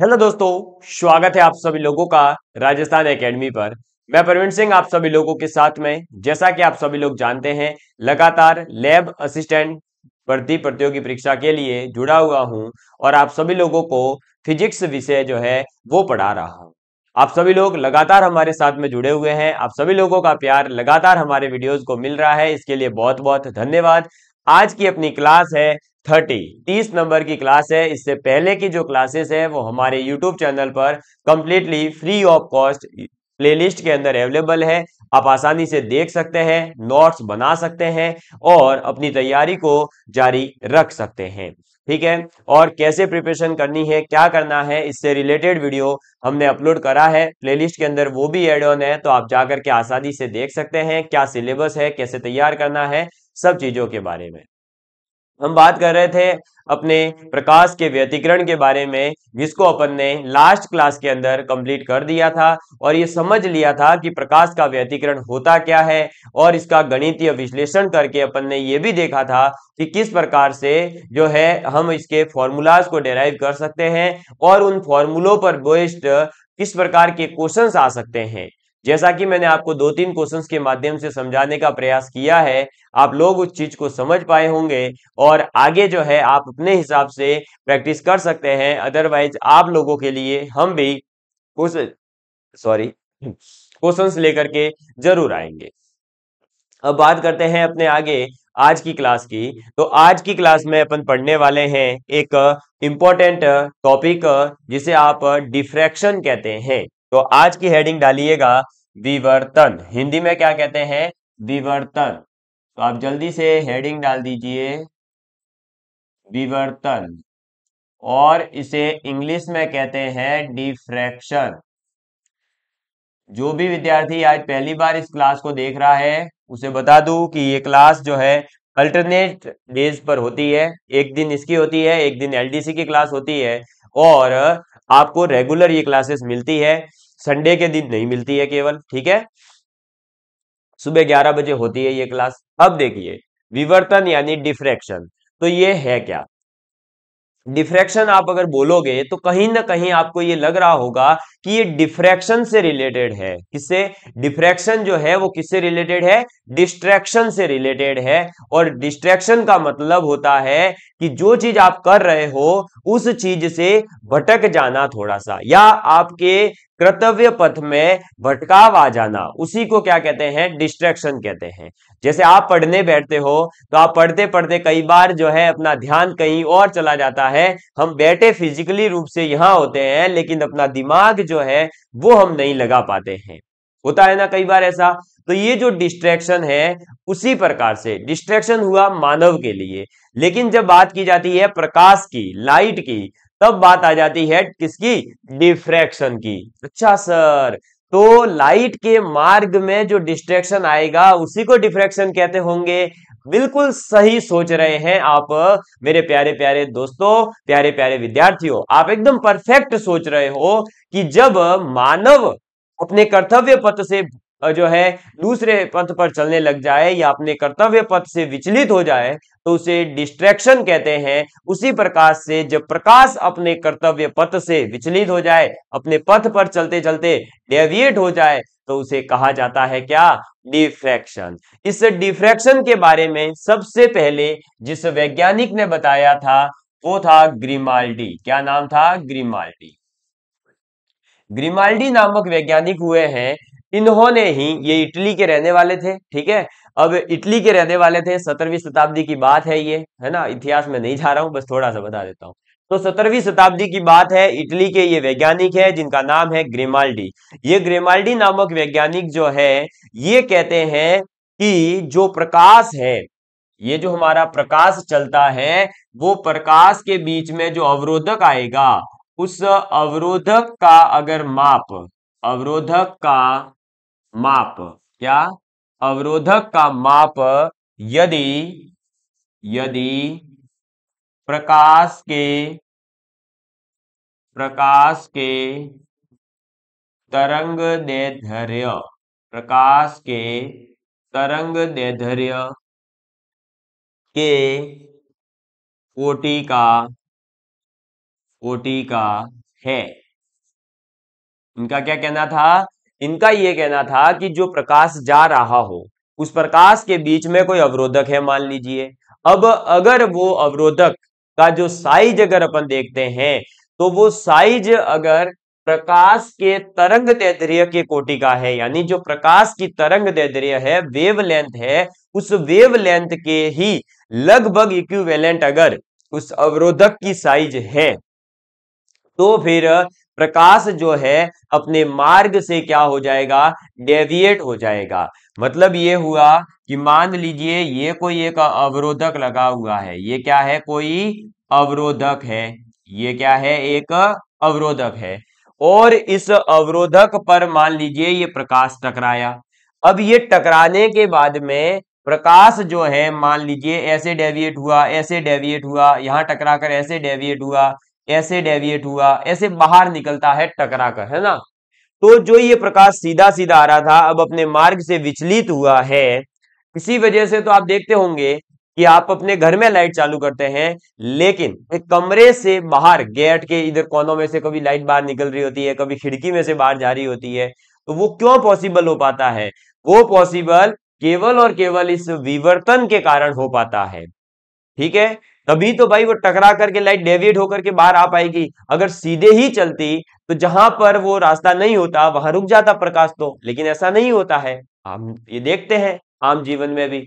Hello दोस्तों स्वागत है आप सभी लोगों का राजस्थान एकेडमी पर मैं प्रवीण सिंह आप सभी लोगों के साथ में जैसा कि आप सभी लोग जानते हैं लगातार लैब असिस्टेंट भर्ती प्रतियोगी परीक्षा के लिए जुड़ा हुआ हूं और आप सभी लोगों को फिजिक्स विषय जो है वो पढ़ा रहा हूं आप सभी लोग लगातार हमारे साथ में जुड़े हुए हैं आप सभी लोगों का प्यार लगातार हमारे वीडियोज को मिल रहा है इसके लिए बहुत बहुत धन्यवाद आज की अपनी क्लास है थर्टी तीस नंबर की क्लास है इससे पहले की जो क्लासेस है वो हमारे यूट्यूब चैनल पर completely free of cost playlist के अंदर अवेलेबल है आप आसानी से देख सकते हैं नोट्स बना सकते हैं और अपनी तैयारी को जारी रख सकते हैं ठीक है और कैसे प्रिपरेशन करनी है क्या करना है इससे रिलेटेड वीडियो हमने अपलोड करा है प्लेलिस्ट के अंदर वो भी एड ऑन है तो आप जाकर के आसानी से देख सकते हैं क्या सिलेबस है कैसे तैयार करना है सब चीज़ों के बारे में हम बात कर रहे थे अपने प्रकाश के व्यतिकरण के बारे में जिसको अपन ने लास्ट क्लास के अंदर कंप्लीट कर दिया था और ये समझ लिया था कि प्रकाश का व्यतिकरण होता क्या है और इसका गणितीय विश्लेषण करके अपन ने ये भी देखा था कि किस प्रकार से जो है हम इसके फॉर्मूलाज को डेराइव कर सकते हैं और उन फॉर्मूलों पर बेस्ड किस प्रकार के क्वेश्चन आ सकते हैं जैसा कि मैंने आपको दो तीन क्वेश्चंस के माध्यम से समझाने का प्रयास किया है आप लोग उस चीज को समझ पाए होंगे और आगे जो है आप अपने हिसाब से प्रैक्टिस कर सकते हैं अदरवाइज आप लोगों के लिए हम भी कुछ सॉरी क्वेश्चंस लेकर के जरूर आएंगे अब बात करते हैं अपने आगे आज की क्लास की तो आज की क्लास में अपन पढ़ने वाले हैं एक इंपॉर्टेंट टॉपिक जिसे आप डिफ्रैक्शन कहते हैं तो आज की हेडिंग डालिएगा विवर्तन हिंदी में क्या कहते हैं विवर्तन तो आप जल्दी से हेडिंग डाल दीजिए विवर्तन और इसे इंग्लिश में कहते हैं डिफ्रैक्शन जो भी विद्यार्थी आज पहली बार इस क्लास को देख रहा है उसे बता दूं कि ये क्लास जो है अल्टरनेट डेज पर होती है एक दिन इसकी होती है एक दिन एलडीसी की क्लास होती है और आपको रेगुलर ये क्लासेस मिलती है संडे के दिन नहीं मिलती है केवल ठीक है सुबह ग्यारह बजे होती है ये क्लास अब देखिए विवर्तन यानी डिफ्रैक्शन तो ये है क्या डिफ्रैक्शन आप अगर बोलोगे तो कहीं ना कहीं आपको ये लग रहा होगा कि ये डिफ्रैक्शन से रिलेटेड है किससे डिफ्रैक्शन जो है वो किससे रिलेटेड है डिस्ट्रैक्शन से रिलेटेड है और डिस्ट्रैक्शन का मतलब होता है कि जो चीज आप कर रहे हो उस चीज से भटक जाना थोड़ा सा या आपके कर्तव्य पथ में भटकाव आ जाना उसी को क्या कहते हैं डिस्ट्रैक्शन कहते हैं जैसे आप पढ़ने बैठते हो तो आप पढ़ते पढ़ते कई बार जो है अपना ध्यान कहीं और चला जाता है हम बैठे फिजिकली रूप से यहाँ होते हैं लेकिन अपना दिमाग जो है वो हम नहीं लगा पाते हैं होता है ना कई बार ऐसा तो ये जो डिस्ट्रैक्शन है उसी प्रकार से डिस्ट्रैक्शन हुआ मानव के लिए लेकिन जब बात की जाती है प्रकाश की लाइट की तब बात आ जाती है किसकी डिफ्रैक्शन की अच्छा सर तो लाइट के मार्ग में जो डिस्ट्रैक्शन आएगा उसी को डिफ्रैक्शन कहते होंगे बिल्कुल सही सोच रहे हैं आप मेरे प्यारे प्यारे दोस्तों प्यारे प्यारे विद्यार्थियों आप एकदम परफेक्ट सोच रहे हो कि जब मानव अपने कर्तव्य पथ से जो है दूसरे पथ पर चलने लग जाए या अपने कर्तव्य पथ से विचलित हो जाए तो उसे डिस्ट्रैक्शन कहते हैं उसी प्रकार से जब प्रकाश अपने कर्तव्य पथ से विचलित हो जाए अपने पथ पर चलते चलते डेविएट हो जाए तो उसे कहा जाता है क्या डिफ्रैक्शन इस डिफ्रैक्शन के बारे में सबसे पहले जिस वैज्ञानिक ने बताया था वो था ग्रीमाल्डी क्या नाम था ग्रीमाल्डी ग्रीमाल्डी नामक वैज्ञानिक हुए हैं इन्होंने ही ये इटली के रहने वाले थे ठीक है अब इटली के रहने वाले थे सत्रहवीं शताब्दी की बात है ये है ना इतिहास में नहीं जा रहा हूँ बस थोड़ा सा बता देता हूँ तो सत्रहवीं शताब्दी की बात है इटली के ये वैज्ञानिक है जिनका नाम है ग्रेमाल्डी ये ग्रेमाल्डी नामक वैज्ञानिक जो है ये कहते हैं कि जो प्रकाश है ये जो हमारा प्रकाश चलता है वो प्रकाश के बीच में जो अवरोधक आएगा उस अवरोधक का अगर माप अवरोधक का माप क्या अवरोधक का माप यदि यदि प्रकाश के प्रकाश के तरंग दैर्घ्य प्रकाश के तरंग दैर्घ्य के कोटि का कोटि का है इनका क्या कहना था इनका ये कहना था कि जो प्रकाश जा रहा हो उस प्रकाश के बीच में कोई अवरोधक है मान लीजिए अब अगर वो अवरोधक का जो साइज अगर अपन देखते हैं तो वो साइज अगर प्रकाश के तरंग दैर्ध्य के कोटि का है यानी जो प्रकाश की तरंग दैर्ध्य है वेव लेंथ है उस वेव लेंथ के ही लगभग इक्विवेलेंट अगर उस अवरोधक की साइज है तो फिर प्रकाश जो है अपने मार्ग से क्या हो जाएगा डेविएट हो जाएगा मतलब ये हुआ कि मान लीजिए ये कोई एक अवरोधक लगा हुआ है ये क्या है कोई अवरोधक है ये क्या है एक अवरोधक है और इस अवरोधक पर मान लीजिए ये प्रकाश टकराया अब ये टकराने के बाद में प्रकाश जो है मान लीजिए ऐसे डेविएट हुआ ऐसे डेविएट हुआ यहाँ टकराकर ऐसे डेविएट हुआ ऐसे डेविएट हुआ ऐसे बाहर निकलता है टकरा कर है ना तो जो ये प्रकाश सीधा सीधा आ रहा था अब अपने मार्ग से विचलित हुआ है इसी वजह से तो आप देखते होंगे कि आप अपने घर में लाइट चालू करते हैं लेकिन एक कमरे से बाहर गेट के इधर कोनों में से कभी लाइट बाहर निकल रही होती है कभी खिड़की में से बाहर जा रही होती है तो वो क्यों पॉसिबल हो पाता है वो पॉसिबल केवल और केवल इस विवर्तन के कारण हो पाता है ठीक है तभी तो भाई वो टकरा करके लाइट डेविएट होकर के बाहर आ पाएगी अगर सीधे ही चलती तो जहां पर वो रास्ता नहीं होता वहां रुक जाता प्रकाश तो लेकिन ऐसा नहीं होता है हम ये देखते हैं आम जीवन में भी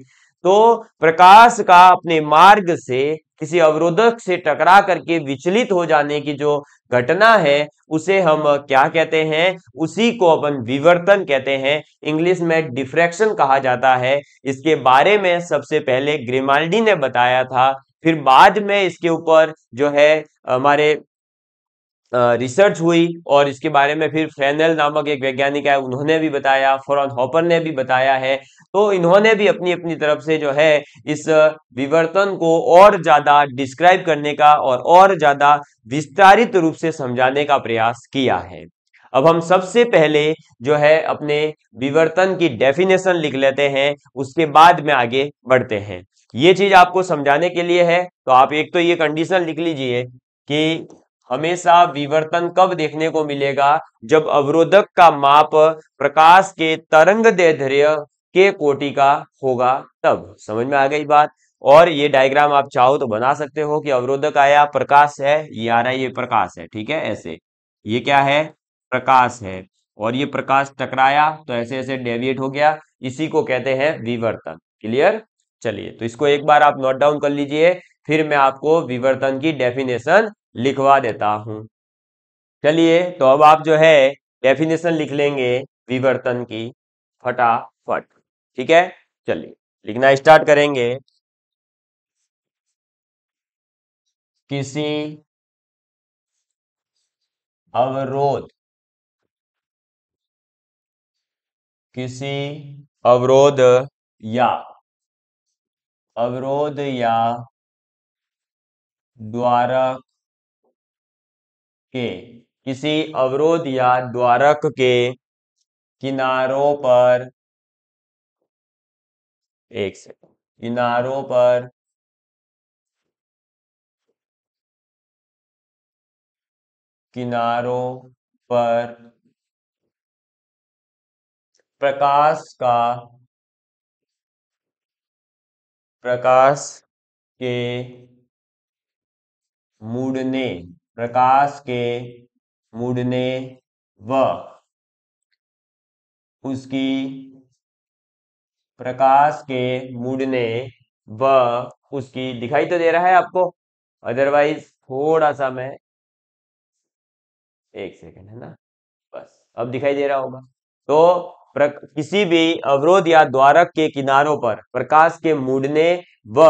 तो प्रकाश का अपने मार्ग से किसी अवरोधक से टकरा करके विचलित हो जाने की जो घटना है उसे हम क्या कहते हैं उसी को अपन विवर्तन कहते हैं इंग्लिश में डिफ्रैक्शन कहा जाता है इसके बारे में सबसे पहले ग्रिमाल्डी ने बताया था फिर बाद में इसके ऊपर जो है हमारे रिसर्च हुई और इसके बारे में फिर फ्रेनल नामक एक वैज्ञानिक है उन्होंने भी बताया फोरन हॉपर ने भी बताया है तो इन्होंने भी अपनी अपनी तरफ से जो है इस विवर्तन को और ज्यादा डिस्क्राइब करने का और और ज्यादा विस्तारित रूप से समझाने का प्रयास किया है अब हम सबसे पहले जो है अपने विवर्तन की डेफिनेशन लिख लेते हैं उसके बाद में आगे बढ़ते हैं ये चीज आपको समझाने के लिए है तो आप एक तो ये कंडीशन लिख लीजिए कि हमेशा विवर्तन कब देखने को मिलेगा जब अवरोधक का माप प्रकाश के तरंग दैर्घ्य के कोटि का होगा तब समझ में आ गई बात और ये डायग्राम आप चाहो तो बना सकते हो कि अवरोधक आया प्रकाश है ये आ रहा है ये प्रकाश है ठीक है ऐसे ये क्या है प्रकाश है और ये प्रकाश टकराया तो ऐसे ऐसे डेविएट हो गया इसी को कहते हैं विवर्तन क्लियर चलिए तो इसको एक बार आप नोट डाउन कर लीजिए फिर मैं आपको विवर्तन की डेफिनेशन लिखवा देता हूं चलिए तो अब आप जो है डेफिनेशन लिख लेंगे विवर्तन की फटाफट ठीक है चलिए लिखना स्टार्ट करेंगे किसी अवरोध किसी अवरोध या अवरोध या द्वारक के किसी अवरोध या द्वारक के किनारों पर एक सेकंड किनारों पर किनारों पर प्रकाश का प्रकाश के मुड़ने प्रकाश के मुड़ने व उसकी प्रकाश के मुड़ने व उसकी दिखाई तो दे रहा है आपको अदरवाइज थोड़ा सा मैं एक सेकेंड है ना बस अब दिखाई दे रहा होगा तो किसी भी अवरोध या द्वारक के किनारों पर प्रकाश के मुड़ने व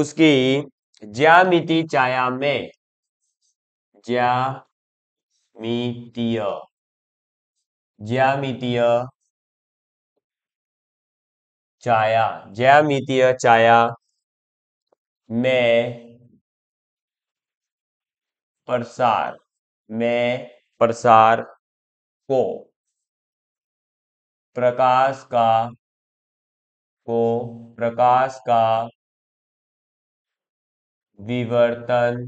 उसकी ज्यामिति छाया में ज्यामितीय ज्यामितीय छाया ज्यामितीय छाया में प्रसार में प्रसार को प्रकाश का को प्रकाश का विवर्तन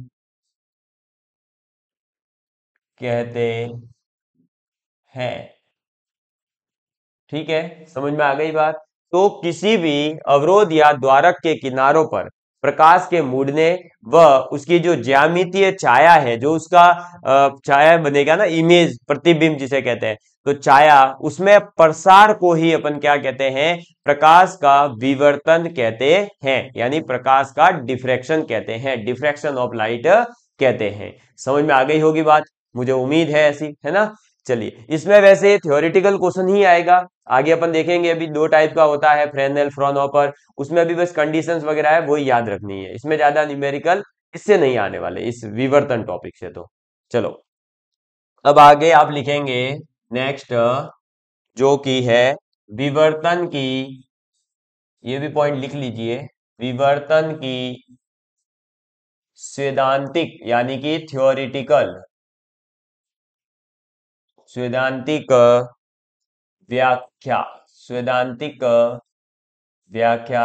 कहते हैं ठीक है समझ में आ गई बात तो किसी भी अवरोध या द्वारक के किनारों पर प्रकाश के मुड़ने व उसकी जो ज्यामितीय छाया है जो उसका छाया बनेगा ना इमेज प्रतिबिंब जिसे कहते हैं तो छाया उसमें प्रसार को ही अपन क्या कहते हैं प्रकाश का विवर्तन कहते हैं यानी प्रकाश का डिफ्रेक्शन कहते हैं डिफ्रेक्शन ऑफ लाइट कहते हैं समझ में आ गई होगी बात मुझे उम्मीद है ऐसी है ना चलिए इसमें वैसे थ्योरिटिकल क्वेश्चन ही आएगा आगे अपन देखेंगे अभी दो टाइप का होता है फ्रेनल फ्रॉनऑपर उसमें अभी बस कंडीशन वगैरह है वो याद रखनी है इसमें ज्यादा न्यूमेरिकल इससे नहीं आने वाले इस विवर्तन टॉपिक से तो चलो अब आगे आप लिखेंगे नेक्स्ट जो कि है विवर्तन की ये भी पॉइंट लिख लीजिए विवर्तन की सिद्धांतिक यानी कि थ्योरिटिकल स्वेदांतिक व्याख्या स्वेदांतिक व्याख्या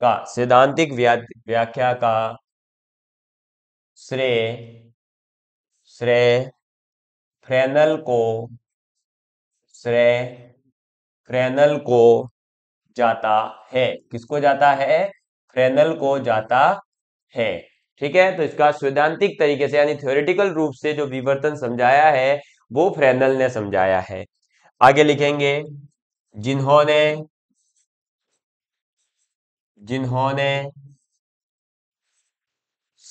का सिद्धांतिक व्याख्या का श्रेय श्रेय फ्रेनल को श्रेय फ्रेनल को जाता है किसको जाता है फ्रेनल को जाता है ठीक है तो इसका सैद्धांतिक तरीके से यानी थ्योरेटिकल रूप से जो विवर्तन समझाया है वो फ्रेनल ने समझाया है आगे लिखेंगे जिन्होंने जिन्होंने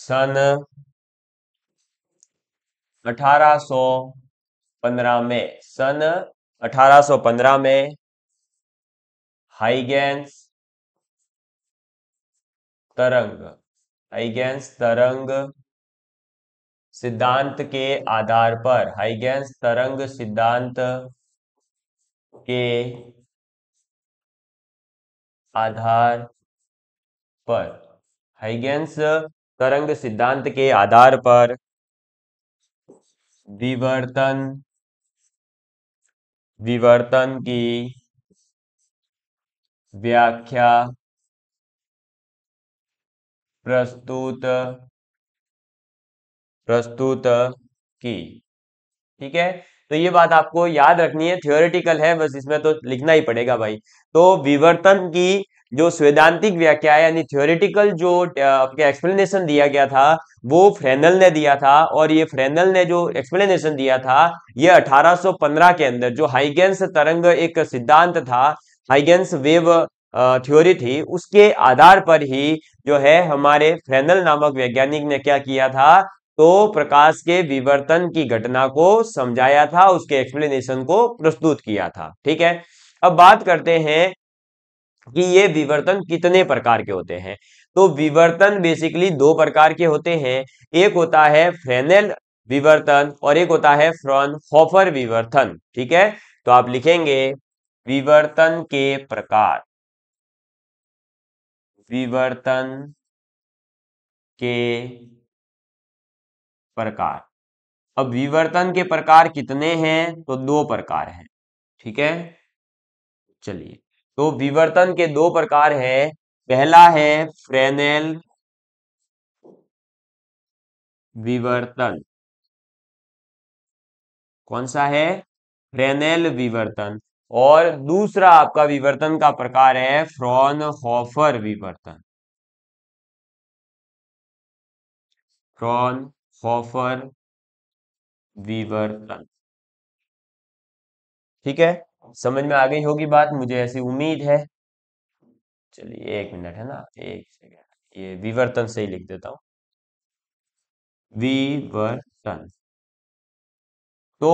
सन 1815 में सन 1815 में हाइगेंस तरंग हाइगेंस तरंग सिद्धांत के आधार पर हाइगेंस तरंग सिद्धांत के आधार पर हाइगेंस तरंग सिद्धांत के आधार पर विवर्तन विवर्तन की व्याख्या प्रस्तुत प्रस्तुत की ठीक है तो ये बात आपको याद रखनी है थियोरिटिकल है बस इसमें तो लिखना ही पड़ेगा भाई तो विवर्तन की जो स्वेदांतिक व्याख्या यानी थियोरिटिकल जो आपके एक्सप्लेनेशन दिया गया था वो फ्रेनल ने दिया था और ये फ्रेनल ने जो एक्सप्लेनेशन दिया था ये 1815 के अंदर जो हाइगेंस तरंग एक सिद्धांत था हाइगेंस वेव थ्योरी थी उसके आधार पर ही जो है हमारे फ्रेनल नामक वैज्ञानिक ने क्या किया था तो प्रकाश के विवर्तन की घटना को समझाया था उसके एक्सप्लेनेशन को प्रस्तुत किया था ठीक है अब बात करते हैं कि ये विवर्तन कितने प्रकार के होते हैं तो विवर्तन बेसिकली दो प्रकार के होते हैं एक होता है फ्रेनल विवर्तन और एक होता है फ्रॉन होफर विवर्तन ठीक है तो आप लिखेंगे विवर्तन के प्रकार विवर्तन के प्रकार अब विवर्तन के प्रकार कितने हैं तो दो प्रकार हैं ठीक है चलिए तो विवर्तन के दो प्रकार है पहला है फ्रेनेल विवर्तन कौन सा है फ्रेनेल विवर्तन और दूसरा आपका विवर्तन का प्रकार है फ्रॉनहोफर विवर्तन फ्रॉनहोफर विवर्तन ठीक है समझ में आ गई होगी बात मुझे ऐसी उम्मीद है चलिए एक मिनट है ना एक सेकेंड ये विवर्तन से ही लिख देता हूं विवर्तन तो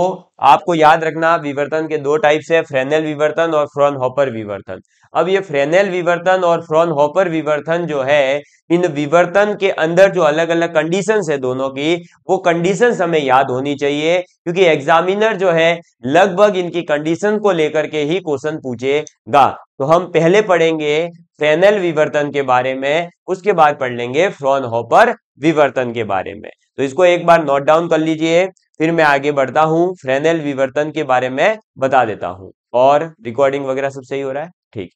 आपको याद रखना विवर्तन के दो टाइप्स है फ्रेनेल विवर्तन और फ्रॉन हॉपर विवर्तन अब ये फ्रेनेल विवर्तन और फ्रॉन हॉपर विवर्तन जो है इन विवर्तन के अंदर जो अलग अलग कंडीशन है दोनों की वो कंडीशन हमें याद होनी चाहिए क्योंकि एग्जामिनर जो है लगभग इनकी कंडीशन को लेकर के ही क्वेश्चन पूछेगा तो हम पहले पढ़ेंगे फ्रेनेल विवर्तन के बारे में उसके बाद पढ़ लेंगे फ्रॉन हॉपर विवर्तन के बारे में तो इसको एक बार नोट डाउन कर लीजिए फिर मैं आगे बढ़ता हूँ फ्रेनेल विवर्तन के बारे में बता देता हूँ और रिकॉर्डिंग वगैरह सब सही हो रहा है ठीक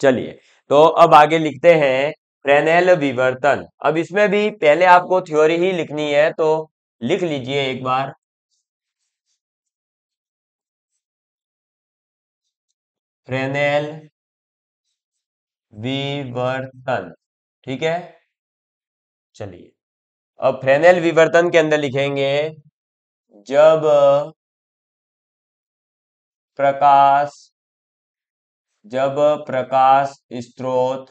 चलिए तो अब आगे लिखते हैं फ्रेनेल विवर्तन अब इसमें भी पहले आपको थ्योरी ही लिखनी है तो लिख लीजिए एक बार फ्रेनेल विवर्तन ठीक है चलिए अब फ्रेनेल विवर्तन के अंदर लिखेंगे जब प्रकाश जब प्रकाश स्त्रोत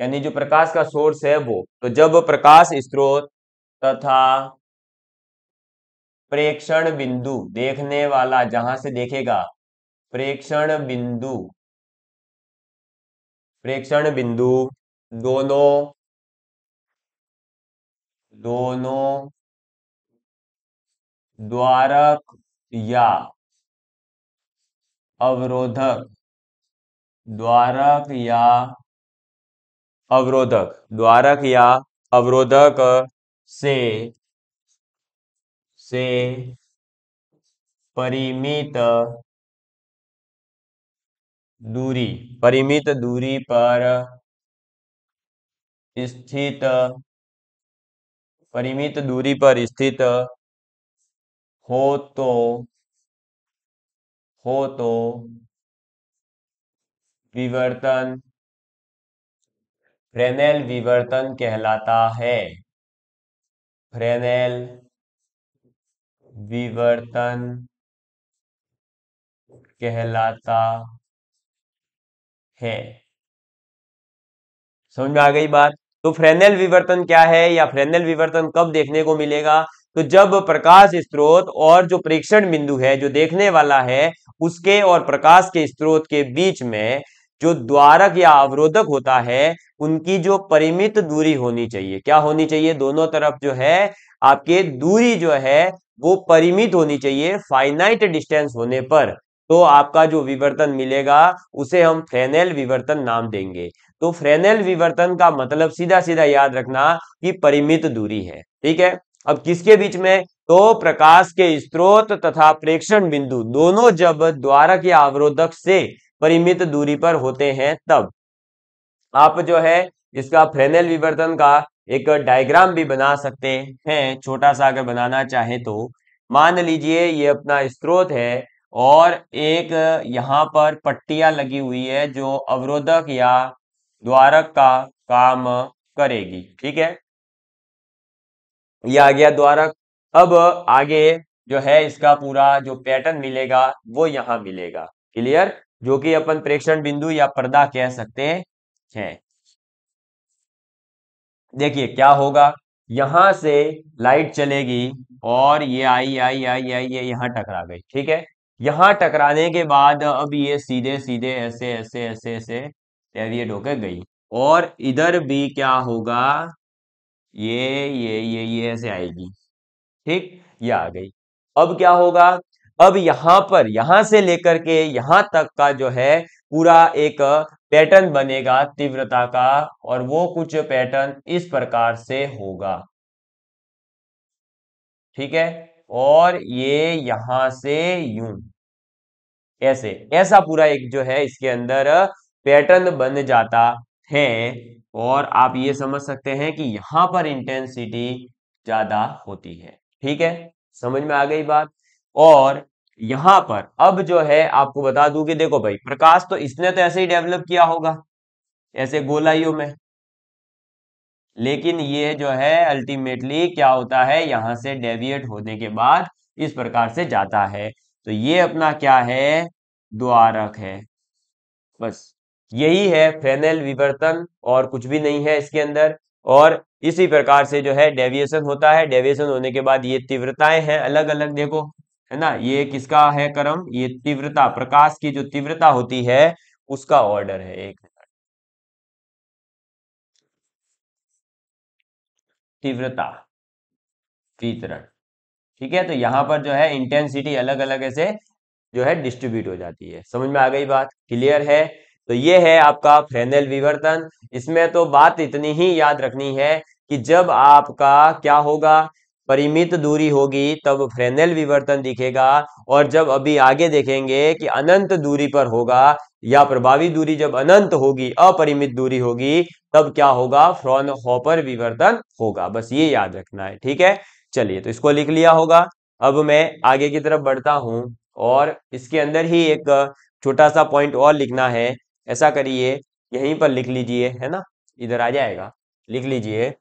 यानी जो प्रकाश का सोर्स है वो तो जब प्रकाश स्त्रोत तथा प्रेक्षण बिंदु देखने वाला जहां से देखेगा प्रेक्षण बिंदु प्रेक्षण बिंदु दोनों दोनों द्वारक या अवरोधक द्वारक या अवरोधक द्वारक या अवरोधक से से परिमित दूरी परिमित दूरी पर स्थित परिमित दूरी पर स्थित हो तो हो तो विवर्तन फ्रेनेल विवर्तन कहलाता है फ्रेनेल विवर्तन कहलाता है समझ में आ गई बात तो फ्रेनेल विवर्तन क्या है या फ्रेनेल विवर्तन कब देखने को मिलेगा तो जब प्रकाश स्त्रोत और जो प्रेक्षण बिंदु है जो देखने वाला है उसके और प्रकाश के स्त्रोत के बीच में जो द्वारक या अवरोधक होता है उनकी जो परिमित दूरी होनी चाहिए क्या होनी चाहिए दोनों तरफ जो है आपके दूरी जो है वो परिमित होनी चाहिए फाइनाइट डिस्टेंस होने पर तो आपका जो विवर्तन मिलेगा उसे हम फ्रेनेल विवर्तन नाम देंगे तो फ्रेनेल विवर्तन का मतलब सीधा सीधा याद रखना कि परिमित दूरी है ठीक है अब किसके बीच में तो प्रकाश के स्त्रोत तथा प्रेक्षण बिंदु दोनों जब द्वारक या अवरोधक से परिमित दूरी पर होते हैं तब आप जो है इसका फ्रेनेल विवर्तन का एक डायग्राम भी बना सकते हैं छोटा सा अगर बनाना चाहे तो मान लीजिए ये अपना स्त्रोत है और एक यहाँ पर पट्टिया लगी हुई है जो अवरोधक या द्वारक का काम करेगी ठीक है यह आ गया द्वारक अब आगे जो है इसका पूरा जो पैटर्न मिलेगा वो यहाँ मिलेगा क्लियर जो कि अपन प्रेक्षण बिंदु या पर्दा कह सकते हैं देखिए क्या होगा यहां से लाइट चलेगी और ये आई आई आई आई ये यहाँ टकरा गई ठीक है यहां टकराने के बाद अब ये सीधे सीधे ऐसे ऐसे ऐसे ऐसे डेविएट होकर गई और इधर भी क्या होगा ये ये ये ये ऐसे आएगी ठीक ये आ गई अब क्या होगा अब यहां पर यहां से लेकर के यहां तक का जो है पूरा एक पैटर्न बनेगा तीव्रता का और वो कुछ पैटर्न इस प्रकार से होगा ठीक है और ये यहां से यूं ऐसे ऐसा पूरा एक जो है इसके अंदर पैटर्न बन जाता है और आप ये समझ सकते हैं कि यहां पर इंटेंसिटी ज्यादा होती है ठीक है समझ में आ गई बात और यहां पर अब जो है आपको बता दूं कि देखो भाई प्रकाश तो इसने तो ऐसे ही डेवलप किया होगा ऐसे गोलाइयों में लेकिन ये जो है अल्टीमेटली क्या होता है यहां से डेविएट होने के बाद इस प्रकार से जाता है तो ये अपना क्या है द्वारक है बस यही है फेनेल विवर्तन और कुछ भी नहीं है इसके अंदर और इसी प्रकार से जो है डेविएशन होता है डेविएशन होने के बाद ये तीव्रताएं हैं अलग अलग देखो है ना ये किसका है क्रम ये तीव्रता प्रकाश की जो तीव्रता होती है उसका ऑर्डर है एक तीव्रता वितरण ठीक है तो यहाँ पर जो है इंटेंसिटी अलग अलग ऐसे जो है डिस्ट्रीब्यूट हो जाती है समझ में आ गई बात क्लियर है तो ये है आपका फ्रेनेल विवर्तन इसमें तो बात इतनी ही याद रखनी है कि जब आपका क्या होगा परिमित दूरी होगी तब फ्रेनेल विवर्तन दिखेगा और जब अभी आगे देखेंगे कि अनंत दूरी पर होगा या प्रभावी दूरी जब अनंत होगी अपरिमित दूरी होगी तब क्या होगा फ्रॉन हॉपर विवर्तन होगा बस ये याद रखना है ठीक है चलिए तो इसको लिख लिया होगा अब मैं आगे की तरफ बढ़ता हूं और इसके अंदर ही एक छोटा सा पॉइंट और लिखना है ऐसा करिए यहीं पर लिख लीजिए है ना इधर आ जाएगा लिख लीजिए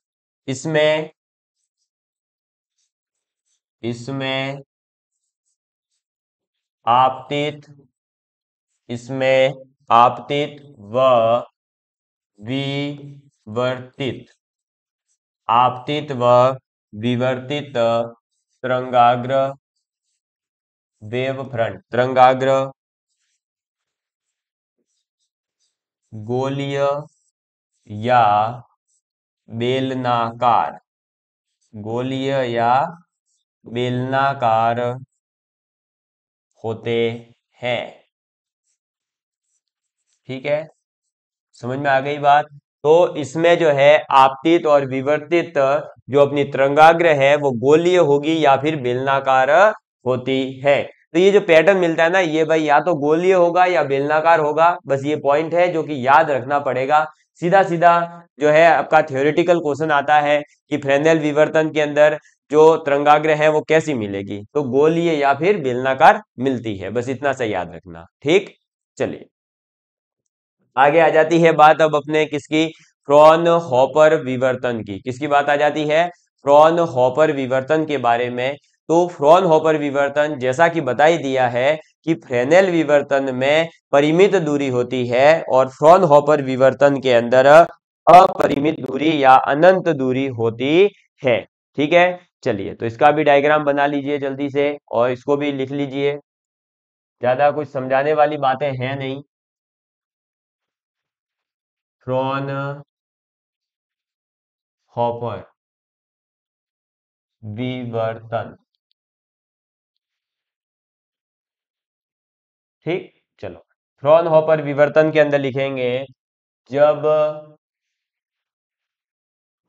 इसमें इसमें आपतित इसमें आपतित व विवर्तित आपतित व विवर्तित तरंगाग्र वेव फ्रंट तरंगाग्र गोलीय या बेलनाकार गोलीय या बेलनाकार होते हैं ठीक है समझ में आ गई बात तो इसमें जो है आपतित और विवर्तित जो अपनी तरंगाग्र है वो गोलीय होगी या फिर बेलनाकार होती है तो ये जो पैटर्न मिलता है ना ये भाई या तो गोलीय होगा या बेलनाकार होगा बस ये पॉइंट है जो कि याद रखना पड़ेगा सीधा सीधा जो है आपका थियोरिटिकल क्वेश्चन आता है कि फ्रेनेल विवर्तन के अंदर जो तरंगाग्र है वो कैसी मिलेगी तो गोलीय या फिर बेलनाकार मिलती है बस इतना सा याद रखना ठीक चलिए आगे आ जाती है बात अब अपने किसकी फ्रॉन हॉपर विवर्तन की किसकी बात आ जाती है फ्रॉन हॉपर विवर्तन के बारे में तो फ्रॉन हॉपर विवर्तन जैसा कि बताई दिया है कि फ्रेनेल विवर्तन में परिमित दूरी होती है और फ्रॉन हॉपर विवर्तन के अंदर अपरिमित दूरी या अनंत दूरी होती है ठीक है चलिए तो इसका भी डायग्राम बना लीजिए जल्दी से और इसको भी लिख लीजिए ज्यादा कुछ समझाने वाली बातें हैं नहीं फ्रॉन हॉपर विवर्तन ठीक चलो फ्रॉन हॉपर विवर्तन के अंदर लिखेंगे जब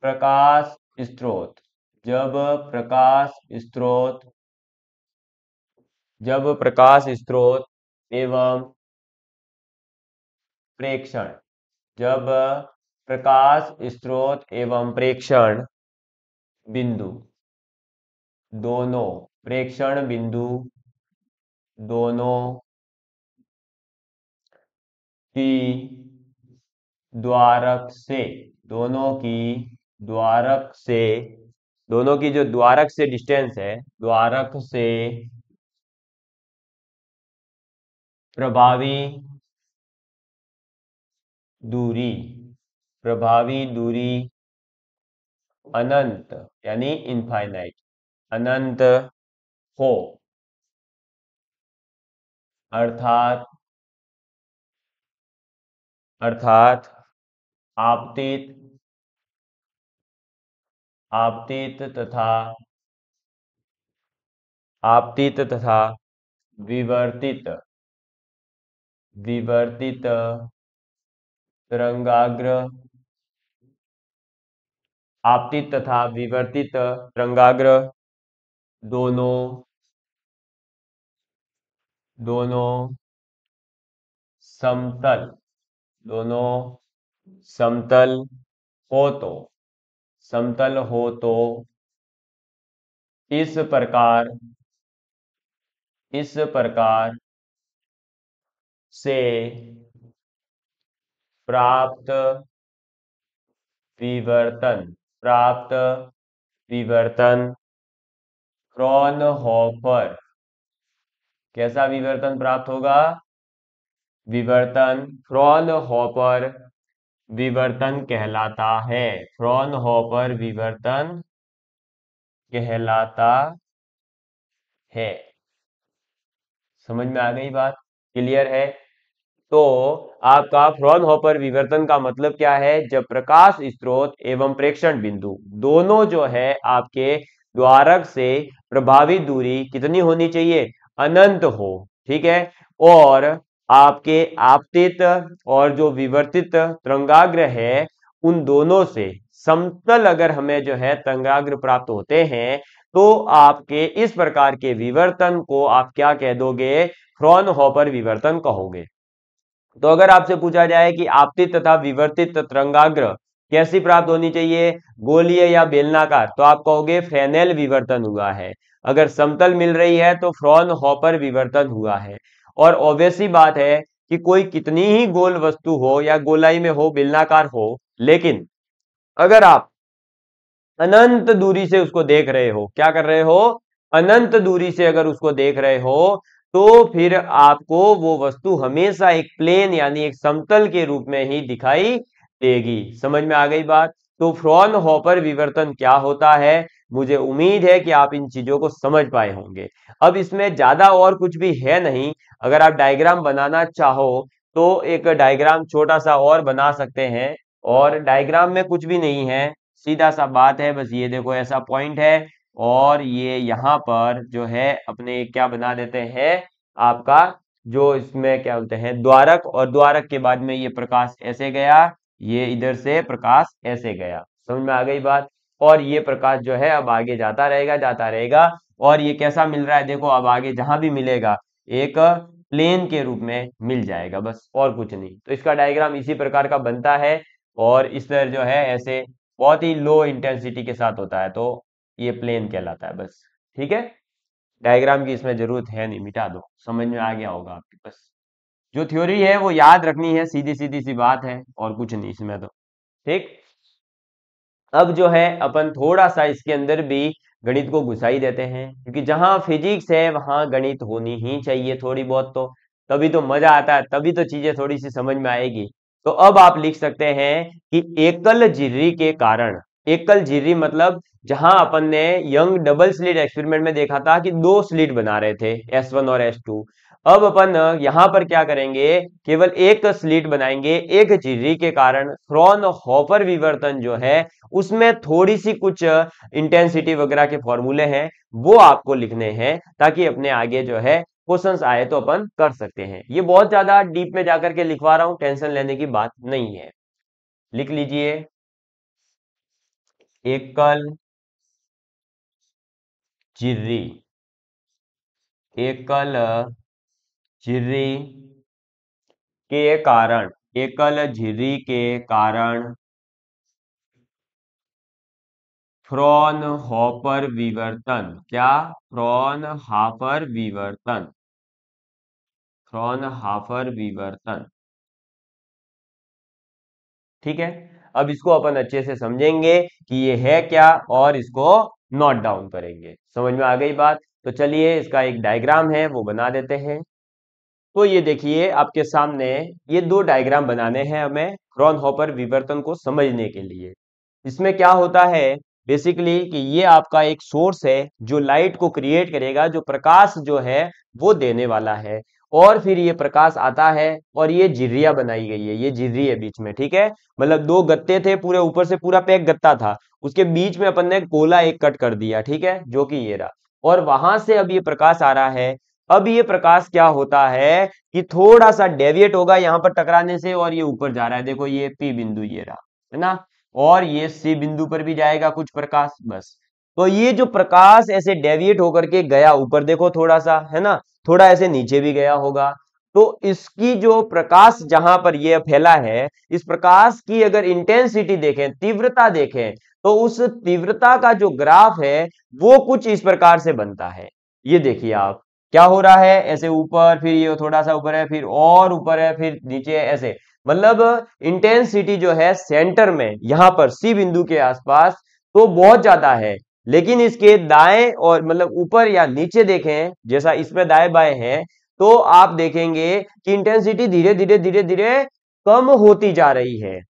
प्रकाश स्त्रोत जब प्रकाश स्त्रोत जब प्रकाश स्त्रोत एवं प्रेक्षण जब प्रकाश स्रोत एवं प्रेक्षण बिंदु दोनों प्रेक्षण बिंदु दोनों की द्वारक से दोनों की द्वारक से दोनों की जो द्वारक से डिस्टेंस है द्वारक से प्रभावी दूरी प्रभावी दूरी अनंत यानी इनफाइनाइट अनंत हो अर्थात अर्थात आपतित आपतित तथा आपतित तथा विवर्तित विवर्तित तरंगाग्र आपतित तथा विवर्तित रंगाग्र दोनों दोनों समतल दोनों समतल हो तो समतल हो तो इस प्रकार इस प्रकार से प्राप्त विवर्तन प्राप्त विवर्तन क्रॉन हॉफर कैसा विवर्तन प्राप्त होगा विवर्तन हॉपर विवर्तन कहलाता है हॉपर विवर्तन कहलाता है समझ में आ गई बात क्लियर है तो आपका होपर विवर्तन का मतलब क्या है जब प्रकाश स्त्रोत एवं प्रेक्षण बिंदु दोनों जो है आपके द्वारक से प्रभावित दूरी कितनी होनी चाहिए अनंत हो ठीक है और आपके आपतित और जो विवर्तित तरंगाग्र है उन दोनों से समतल अगर हमें जो है तंगाग्र प्राप्त होते हैं तो आपके इस प्रकार के विवर्तन को आप क्या कह दोगे फ्रॉन होपर विवर्तन कहोगे तो अगर आपसे पूछा जाए कि आपतित तथा विवर्तित तरंगाग्र कैसी प्राप्त होनी चाहिए गोलीय या बेलनाकार तो आप कहोगे फ्रेनेल विवर्तन हुआ है अगर समतल मिल रही है तो फ्रॉन हॉपर विवर्तन हुआ है और ऑब्वियसली बात है कि कोई कितनी ही गोल वस्तु हो या गोलाई में हो बेलनाकार हो लेकिन अगर आप अनंत दूरी से उसको देख रहे हो क्या कर रहे हो अनंत दूरी से अगर उसको देख रहे हो तो फिर आपको वो वस्तु हमेशा एक प्लेन यानी एक समतल के रूप में ही दिखाई देगी समझ में आ गई बात तो फ्रॉन हॉपर विवर्तन क्या होता है मुझे उम्मीद है कि आप इन चीजों को समझ पाए होंगे अब इसमें ज्यादा और कुछ भी है नहीं अगर आप डायग्राम बनाना चाहो तो एक डायग्राम छोटा सा और बना सकते हैं और डायग्राम में कुछ भी नहीं है सीधा सा बात है बस ये देखो ऐसा पॉइंट है और ये यहाँ पर जो है अपने क्या बना देते हैं आपका जो इसमें क्या बोलते हैं द्वारक और द्वारक के बाद में ये प्रकाश ऐसे गया ये इधर से प्रकाश ऐसे गया समझ में आ गई बात और ये प्रकाश जो है अब आगे जाता रहेगा जाता रहेगा और ये कैसा मिल रहा है देखो अब आगे जहां भी मिलेगा एक प्लेन के रूप में मिल जाएगा बस और कुछ नहीं तो इसका डायग्राम इसी प्रकार का बनता है और इस तरह जो है ऐसे बहुत ही लो इंटेंसिटी के साथ होता है तो ये प्लेन कहलाता है बस ठीक है डायग्राम की इसमें जरूरत है नहीं मिटा दो समझ में आ गया होगा आपके बस जो थ्योरी है वो याद रखनी है सीधी सीधी सी बात है और कुछ नहीं इसमें तो ठीक अब जो है अपन थोड़ा सा इसके अंदर भी गणित को घुसाई देते हैं क्योंकि जहां फिजिक्स है वहां गणित होनी ही चाहिए थोड़ी बहुत तो तभी तो मजा आता है तभी तो चीजें थोड़ी सी समझ में आएगी तो अब आप लिख सकते हैं कि एकल झिर्री के कारण एकल झिर्री मतलब जहां अपन ने यंग डबल स्लिट एक्सपेरिमेंट में देखा था कि दो स्लिट बना रहे थे एस वन और एस टू अब अपन यहां पर क्या करेंगे केवल एक स्लिट बनाएंगे एक झिर्री के कारण फ्रॉन हॉपर विवर्तन जो है उसमें थोड़ी सी कुछ इंटेंसिटी वगैरह के फॉर्मूले हैं वो आपको लिखने हैं ताकि अपने आगे जो है क्वेश्चन आए तो अपन कर सकते हैं ये बहुत ज्यादा डीप में जाकर के लिखवा रहा हूं टेंशन लेने की बात नहीं है लिख लीजिए एकल चिर्री एकल झिर्री के कारण एकल झिरी के कारण फ्रॉन हॉपर विवर्तन क्या फ्रॉन हाफर विवर्तन फ्रॉन हाफर विवर्तन ठीक है अब इसको अपन अच्छे से समझेंगे कि ये है क्या और इसको नोट डाउन करेंगे समझ में आ गई बात तो चलिए इसका एक डायग्राम है वो बना देते हैं तो ये देखिए आपके सामने ये दो डायग्राम बनाने हैं हमें क्रॉन हॉपर विवर्तन को समझने के लिए इसमें क्या होता है बेसिकली कि ये आपका एक सोर्स है जो लाइट को क्रिएट करेगा जो प्रकाश जो है वो देने वाला है और फिर ये प्रकाश आता है और ये झिरिया हम्म। बनाई गई है ये जिर्री है बीच में ठीक है मतलब दो गत्ते थे पूरे ऊपर से पूरा पैक गत्ता था उसके बीच में अपन ने कोला एक कट कर दिया ठीक है जो कि ये रहा और वहां से अब ये प्रकाश आ रहा है अब ये प्रकाश क्या होता है कि थोड़ा सा डेविएट होगा यहाँ पर टकराने से और ये ऊपर जा रहा है देखो ये पी बिंदु ये रहा है ना और ये सी बिंदु पर भी जाएगा कुछ प्रकाश बस तो ये जो प्रकाश ऐसे डेविएट होकर के गया ऊपर देखो थोड़ा सा है ना थोड़ा ऐसे नीचे भी गया होगा तो इसकी जो प्रकाश जहां पर यह फैला है इस प्रकाश की अगर इंटेंसिटी देखें तीव्रता देखें तो उस तीव्रता का जो ग्राफ है वो कुछ इस प्रकार से बनता है ये देखिए आप क्या हो रहा है ऐसे ऊपर फिर ये थोड़ा सा ऊपर है फिर और ऊपर है फिर नीचे ऐसे मतलब इंटेंसिटी जो है सेंटर में यहां पर सी बिंदु के आसपास तो बहुत ज्यादा है लेकिन इसके दाएं और मतलब ऊपर या नीचे देखें जैसा इसमें दाएं बाएं हैं तो आप देखेंगे कि इंटेंसिटी धीरे धीरे धीरे धीरे कम होती जा रही है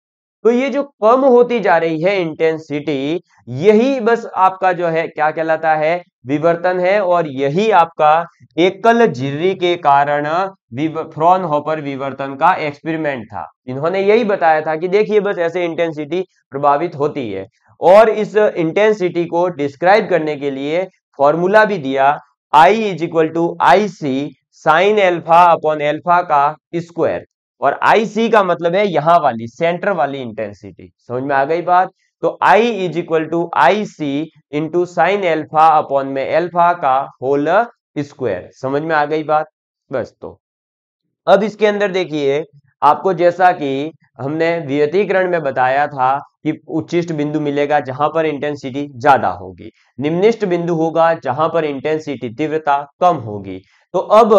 तो ये जो कम होती जा रही है इंटेंसिटी यही बस आपका जो है क्या कहलाता है विवर्तन है और यही आपका एकल झिर्री के कारण फ्रॉन होपर विवर्तन का एक्सपेरिमेंट था इन्होंने यही बताया था कि देखिए बस ऐसे इंटेंसिटी प्रभावित होती है और इस इंटेंसिटी को डिस्क्राइब करने के लिए फॉर्मूला भी दिया I is equal to I C sine alpha upon alpha का स्क्वायर और आई सी का मतलब है यहां वाली सेंटर वाली इंटेंसिटी समझ में आ गई बात तो I is equal to I C into sine alpha upon में एल्फा का होल स्क्वायर समझ में आ गई बात बस तो अब इसके अंदर देखिए आपको जैसा कि हमने व्यतीकरण में बताया था कि उच्चिष्ट बिंदु मिलेगा जहां पर इंटेंसिटी ज्यादा होगी निम्निष्ट बिंदु होगा जहां पर इंटेंसिटी तीव्रता कम होगी तो अब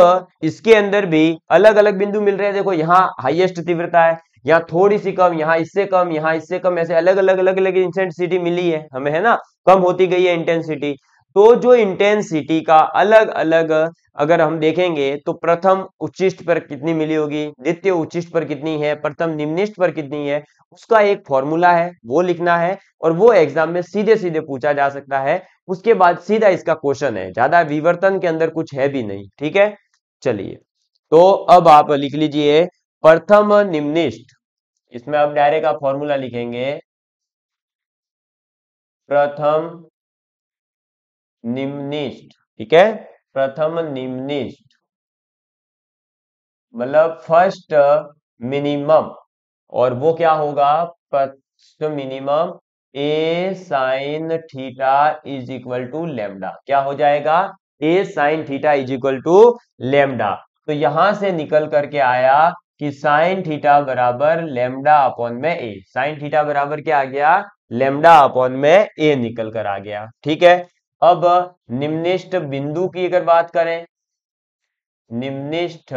इसके अंदर भी अलग अलग बिंदु मिल रहे हैं देखो यहाँ हाईएस्ट तीव्रता है यहाँ थोड़ी सी कम यहाँ इससे कम यहाँ इससे कम ऐसे अलग अलग अलग अलग इंटेंसिटी मिली है हमें है ना कम होती गई है इंटेंसिटी तो जो इंटेंसिटी का अलग अलग अगर हम देखेंगे तो प्रथम उच्चिष्ट पर कितनी मिली होगी द्वितीय उच्चिष्ट पर कितनी है प्रथम निम्निष्ट पर कितनी है उसका एक फॉर्मूला है वो लिखना है और वो एग्जाम में सीधे सीधे पूछा जा सकता है उसके बाद सीधा इसका क्वेश्चन है ज्यादा विवर्तन के अंदर कुछ है भी नहीं ठीक है चलिए तो अब आप लिख लीजिए प्रथम निम्निष्ट इसमें आप डायरेक्ट आप फॉर्मूला लिखेंगे प्रथम निम्निष्ट ठीक है प्रथम निम्निष्ट मतलब फर्स्ट मिनिमम और वो क्या होगा first minimum a sine theta is equal to lambda क्या हो जाएगा a sine theta is equal to lambda तो यहां से निकल करके आया कि साइन थीटा बराबर लेमडा अपॉन में ए साइन थीटा बराबर क्या आ गया लेमडा अपॉन में ए निकल कर आ गया ठीक है अब निम्निष्ठ बिंदु की अगर बात करें निम्निष्ठ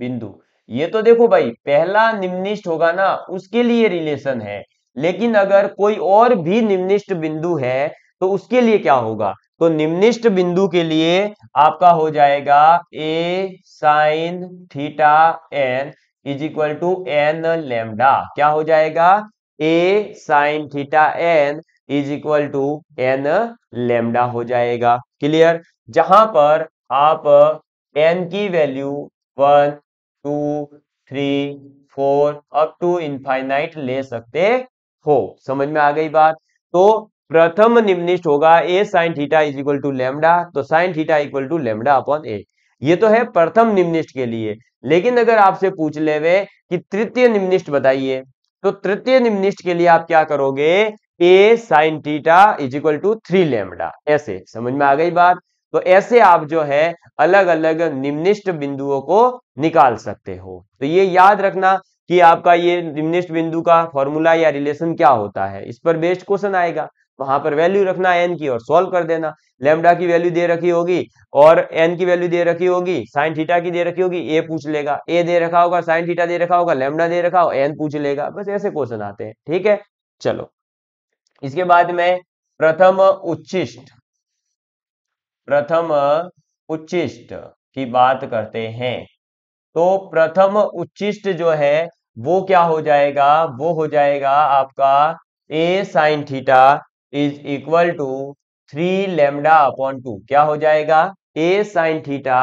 बिंदु ये तो देखो भाई पहला निम्निष्ठ होगा ना उसके लिए रिलेशन है लेकिन अगर कोई और भी निम्निष्ठ बिंदु है तो उसके लिए क्या होगा तो निम्निष्ट बिंदु के लिए आपका हो जाएगा a sine theta n is equal to n lambda क्या हो जाएगा a sine theta n is equal to n lambda हो जाएगा क्लियर जहां पर आप एन की value one two three four up to infinite ले सकते हो समझ में आ गई बात तो प्रथम निम्निष्ट होगा a sine theta is equal to lambda तो sine theta equal to lambda upon a ये तो है प्रथम निम्निष्ट के लिए लेकिन अगर आपसे पूछ ले वे कि तृतीय निम्निष्ट बताइए तो तृतीय निम्निष्ट के लिए आप क्या करोगे a sine theta is equal to three lambda ऐसे समझ में आ गई बात तो ऐसे आप जो है अलग अलग निम्निष्ट बिंदुओं को निकाल सकते हो तो ये याद रखना कि आपका ये निम्निष्ट बिंदु का फॉर्मूला या रिलेशन क्या होता है इस पर बेस्ड क्वेश्चन आएगा वहां पर वैल्यू रखना एन की और सॉल्व कर देना लेमडा की वैल्यू दे रखी होगी और एन की वैल्यू दे रखी होगी साइन थीटा की दे रखी होगी ए पूछ लेगा ए दे रखा होगा साइन थीटा दे रखा होगा लेमडा दे रखा हो एन पूछ लेगा बस ऐसे क्वेश्चन आते हैं ठीक है चलो इसके बाद में प्रथम उच्चिष्ट प्रथम उच्चिष्ट की बात करते हैं तो प्रथम उच्चिष्ट जो है वो क्या हो जाएगा वो हो जाएगा आपका a sine theta is equal to three lambda upon two क्या हो जाएगा a sine theta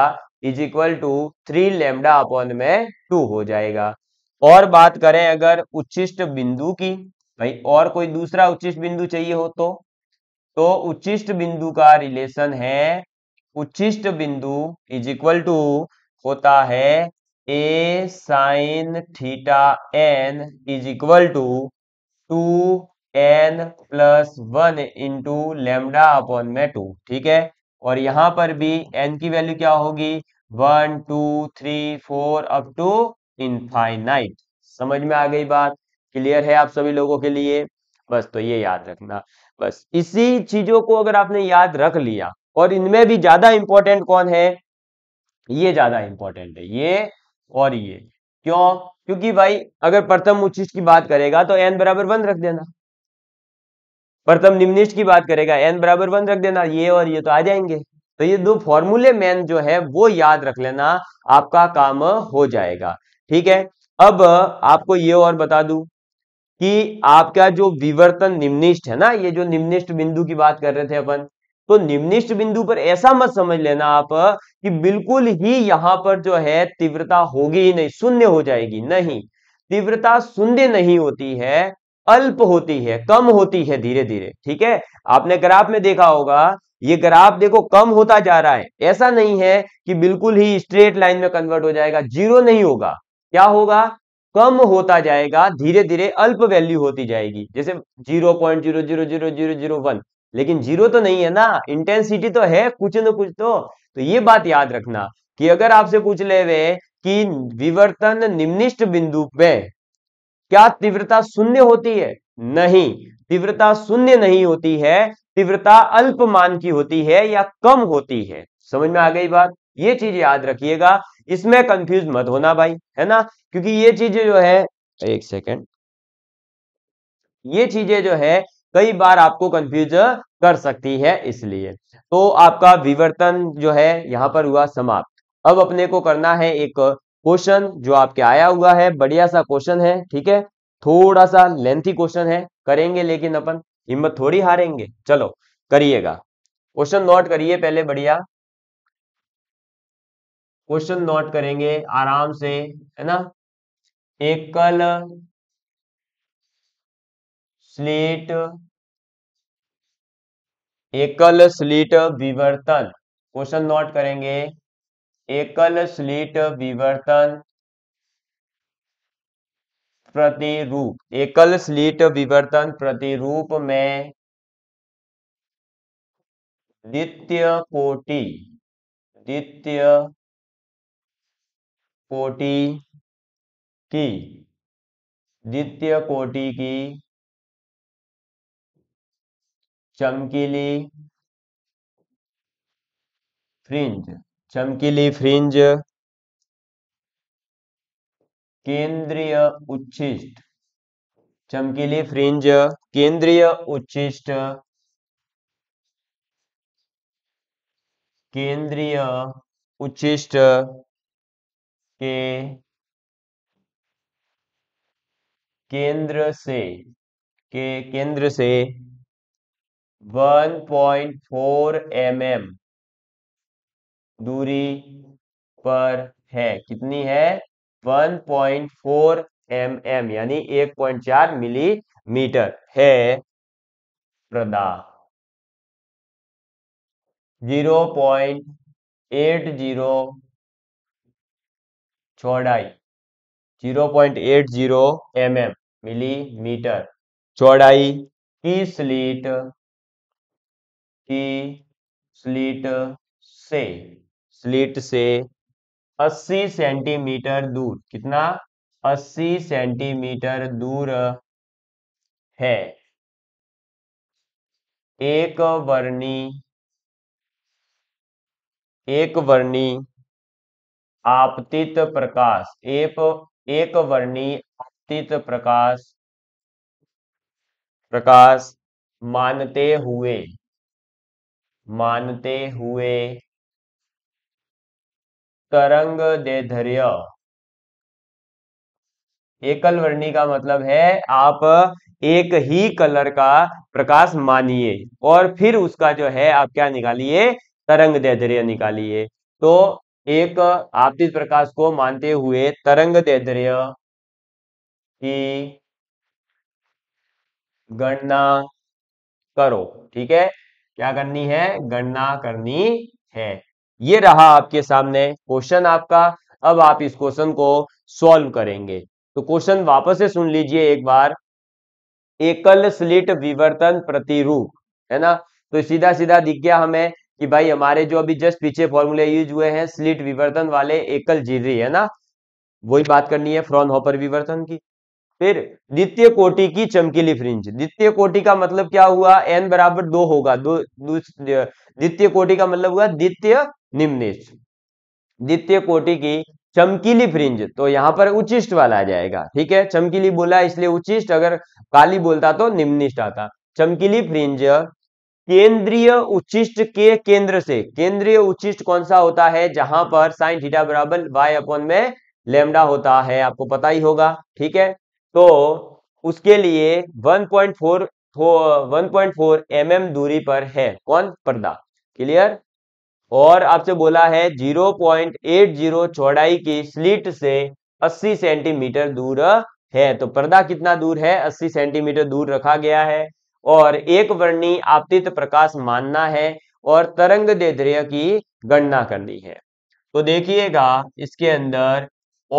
is equal to three lambda upon में टू हो जाएगा और बात करें अगर उच्चिष्ट बिंदु की भाई और कोई दूसरा उच्चिष्ट बिंदु चाहिए हो तो तो उच्चिष्ट बिंदु का रिलेशन है उच्चिष्ट बिंदु इज इक्वल टू होता है a sine theta n is equal to two n plus one into lambda upon में टू ठीक है और यहाँ पर भी एन की वैल्यू क्या होगी one two three four up to infinite समझ में आ गई बात क्लियर है आप सभी लोगों के लिए बस तो ये याद रखना बस इसी चीजों को अगर आपने याद रख लिया और इनमें भी ज्यादा इंपॉर्टेंट कौन है ये ज्यादा इंपॉर्टेंट है ये और ये क्यों क्योंकि भाई अगर प्रथम उच्चिष्ट की बात करेगा तो एन बराबर वन रख देना प्रथम निम्निष्ठ की बात करेगा एन बराबर वन रख देना ये और ये तो आ जाएंगे तो ये दो फॉर्मूले मैन जो है वो याद रख लेना आपका काम हो जाएगा ठीक है अब आपको ये और बता दू कि आपका जो विवर्तन निम्निष्ट है ना ये जो निम्निष्ट बिंदु की बात कर रहे थे अपन तो निम्निष्ट बिंदु पर ऐसा मत समझ लेना आप कि बिल्कुल ही यहां पर जो है तीव्रता होगी ही नहीं शून्य हो जाएगी नहीं तीव्रता शून्य नहीं होती है अल्प होती है कम होती है धीरे धीरे ठीक है आपने ग्राफ में देखा होगा ये ग्राफ देखो कम होता जा रहा है ऐसा नहीं है कि बिल्कुल ही स्ट्रेट लाइन में कन्वर्ट हो जाएगा जीरो नहीं होगा क्या होगा कम होता जाएगा धीरे धीरे अल्प वैल्यू होती जाएगी जैसे zero point zero zero zero zero zero one लेकिन जीरो तो नहीं है ना इंटेंसिटी तो है कुछ ना कुछ तो तो ये बात याद रखना कि अगर आपसे पूछ ले वे कि विवर्तन निम्निष्ट बिंदु पे क्या तीव्रता शून्य होती है नहीं तीव्रता शून्य नहीं होती है तीव्रता अल्प मान की होती है या कम होती है समझ में आ गई बात ये चीज याद रखिएगा इसमें कंफ्यूज मत होना भाई है ना क्योंकि ये चीजें जो है एक सेकेंड ये चीजें जो है कई बार आपको कंफ्यूज कर सकती है इसलिए तो आपका विवर्तन जो है यहां पर हुआ समाप्त अब अपने को करना है एक क्वेश्चन जो आपके आया हुआ है बढ़िया सा क्वेश्चन है ठीक है थोड़ा सा लेंथी क्वेश्चन है करेंगे लेकिन अपन हिम्मत थोड़ी हारेंगे चलो करिएगा क्वेश्चन नोट करिए पहले बढ़िया क्वेश्चन नोट करेंगे आराम से है ना एकल स्लीट एकल स्लीट विवर्तन क्वेश्चन नोट करेंगे एकल स्लिट विवर्तन प्रतिरूप एकल स्लिट विवर्तन प्रतिरूप में द्वितीय कोटि द्वितीय कोटि की द्वितीय कोटि की चमकीली फ्रिंज चमकीली फ्रिंज केंद्रीय उच्छिष्ट चमकीली फ्रिंज केंद्रीय उच्छिष्ट केंद्रीय उच्छिष्ट के केंद्र से के केंद्र से 1.4 पॉइंट mm दूरी पर है कितनी है 1.4 पॉइंट mm, यानी 1.4 मिलीमीटर है प्रदा 0.80 चौड़ाई 0.80 mm मिलीमीटर चौड़ाई की स्लीट की स्लीट से स्लिट से 80 सेंटीमीटर दूर कितना 80 सेंटीमीटर दूर है एक वर्णी एक वर्णी आपतित प्रकाश एक एक वर्णी आपतित प्रकाश प्रकाश मानते हुए मानते हुए तरंग दे एकल वर्णी का मतलब है आप एक ही कलर का प्रकाश मानिए और फिर उसका जो है आप क्या निकालिए तरंग दैर्घ्य निकालिए तो एक आपतित प्रकाश को मानते हुए तरंग दैर्घ्य की गणना करो ठीक है क्या करनी है गणना करनी है ये रहा आपके सामने क्वेश्चन आपका अब आप इस क्वेश्चन को सॉल्व करेंगे तो क्वेश्चन वापस से सुन लीजिए एक बार एकल स्लिट विवर्तन प्रतिरूप है ना तो सीधा सीधा दिख गया हमें कि भाई हमारे जो अभी जस्ट पीछे फॉर्मूले यूज हुए हैं स्लिट विवर्तन वाले एकल जीरी है ना वही बात करनी है फ्रॉन हॉपर विवर्तन की फिर द्वितीय कोटि की चमकीली फ्रिंज द्वितीय कोटि का मतलब क्या हुआ एन बराबर दो होगा दो द्वितीय कोटि का मतलब हुआ द्वितीय निम्निष्ठ द्वितीय कोटि की चमकीली फ्रिंज तो यहाँ पर उचिष्ट वाला आ जाएगा ठीक है चमकीली बोला इसलिए उचिष्ट अगर काली बोलता तो निम्निष्ट आता चमकीली फ्रिंज केंद्रीय उचिष्ट के केंद्र से केंद्रीय उचिष्ट कौन सा होता है जहां पर साइन थीटा बराबर वाई अपॉन में लेमडा होता है आपको पता ही होगा ठीक है तो उसके लिए 1.4 1.4 एमएम mm दूरी पर है कौन पर्दा क्लियर और आपसे बोला है 0.80 चौड़ाई की स्लिट से 80 सेंटीमीटर दूर है तो पर्दा कितना दूर है 80 सेंटीमीटर दूर रखा गया है और एक वर्णी आपतित प्रकाश मानना है और तरंग देद्रय की गणना करनी है तो देखिएगा इसके अंदर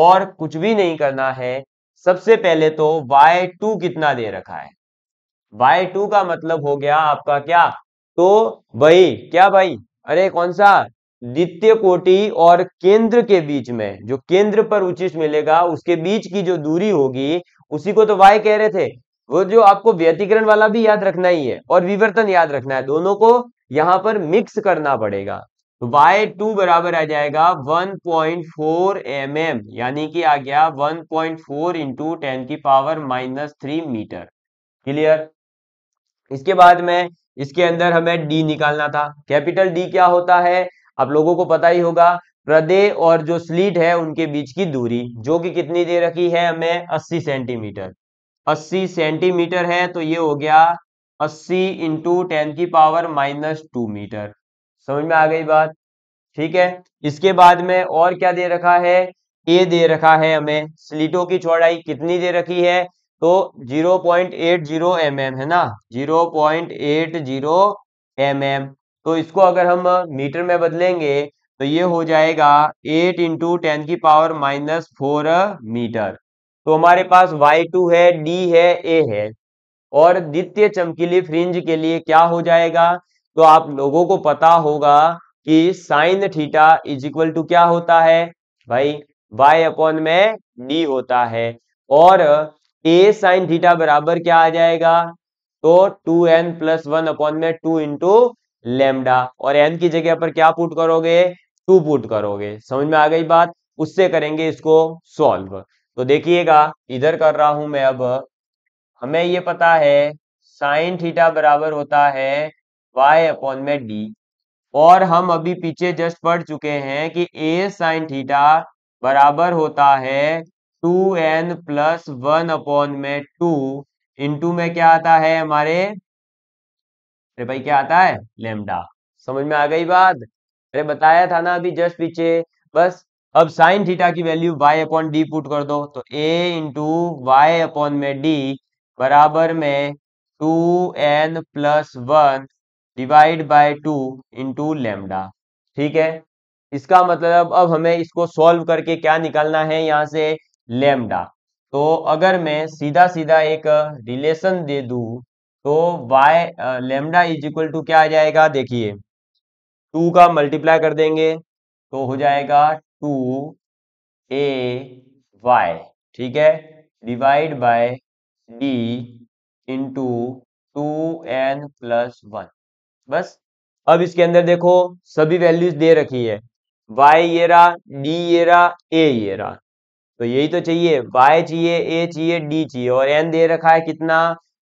और कुछ भी नहीं करना है सबसे पहले तो y2 कितना दे रखा है y2 का मतलब हो गया आपका क्या तो भाई क्या भाई अरे कौन सा द्वितीय कोटि और केंद्र के बीच में जो केंद्र पर उचित मिलेगा उसके बीच की जो दूरी होगी उसी को तो वाय कह रहे थे वो जो आपको व्यतिकरण वाला भी याद रखना ही है और विवर्तन याद रखना है दोनों को यहां पर मिक्स करना पड़ेगा वाई टू बराबर आ जाएगा 1.4 पॉइंट mm, यानी कि आ गया 1.4 पॉइंट फोर इंटू टेन की power minus three metre clear इसके बाद में इसके अंदर हमें डी निकालना था कैपिटल डी क्या होता है आप लोगों को पता ही होगा प्रदे और जो स्लीट है उनके बीच की दूरी जो कि कितनी दे रखी है हमें 80 सेंटीमीटर 80 सेंटीमीटर है तो ये हो गया 80 इंटू टेन की पावर माइनस टू मीटर समझ में आ गई बात ठीक है इसके बाद में और क्या दे रखा है ए दे रखा है हमें स्लीटों की चौड़ाई कितनी दे रखी है तो 0.80 पॉइंट mm है ना 0.80 पॉइंट mm तो इसको अगर हम मीटर में बदलेंगे तो ये हो जाएगा 8 इंटू टेन की पावर माइनस फोर मीटर तो हमारे पास y2 है d है a है और द्वितीय चमकीली फ्रिंज के लिए क्या हो जाएगा तो आप लोगों को पता होगा कि sine theta is equal to क्या होता है भाई y अपॉन में d होता है और ए साइन थीटा बराबर क्या आ जाएगा तो two n plus one upon में टू इंटू लेमडा और एन की जगह पर क्या पुट करोगे टू पुट करोगे समझ में आ गई बात उससे करेंगे इसको सॉल्व तो देखिएगा इधर कर रहा हूं मैं अब हमें ये पता है साइन थीटा बराबर होता है वाई अपॉन में डी और हम अभी पीछे जस्ट पढ़ चुके हैं कि ए साइन थीटा बराबर होता है two n plus one upon में टू इंटू में क्या आता है हमारे अरे भाई क्या आता है लेमडा समझ में आ गई बात अरे बताया था ना अभी जस्ट पीछे बस अब साइन थीटा की value y upon d put कर दो तो a इंटू वाई अपॉन में d बराबर में two n plus one divide by two into lambda ठीक है इसका मतलब अब हमें इसको सॉल्व करके क्या निकालना है यहाँ से लेमडा तो अगर मैं सीधा सीधा एक रिलेशन दे दू तो y lambda is equal to क्या आ जाएगा देखिए टू का मल्टीप्लाई कर देंगे तो हो जाएगा टू ए वाई ठीक है divide by d into two n plus one बस अब इसके अंदर देखो सभी वैल्यूज दे रखी है y ये रहा d ये रहा a ये रहा तो यही तो चाहिए वाई चाहिए ए चाहिए डी चाहिए और एन दे रखा है कितना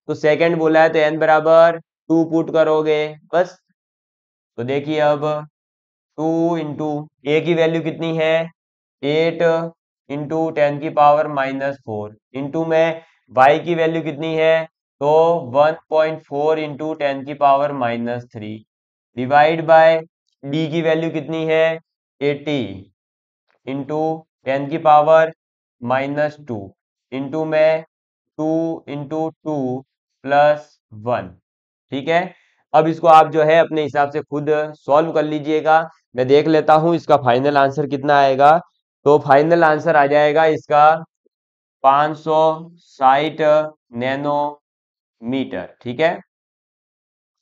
तो सेकेंड बोला है तो एन बराबर टू पुट करोगे बस तो देखिए अब टू इंटू ए की वैल्यू कितनी है एट इंटू टेन की पावर माइनस फोर इंटू में वाई की वैल्यू कितनी है तो one point four into ten की power minus three divide by d की वैल्यू कितनी है एटी इंटू टेन की पावर माइनस टू इंटू में two into two plus one ठीक है अब इसको आप जो है अपने हिसाब से खुद सॉल्व कर लीजिएगा मैं देख लेता हूं इसका फाइनल आंसर कितना आएगा तो फाइनल आंसर आ जाएगा इसका पांच सौ साठ नैनोमीटर ठीक है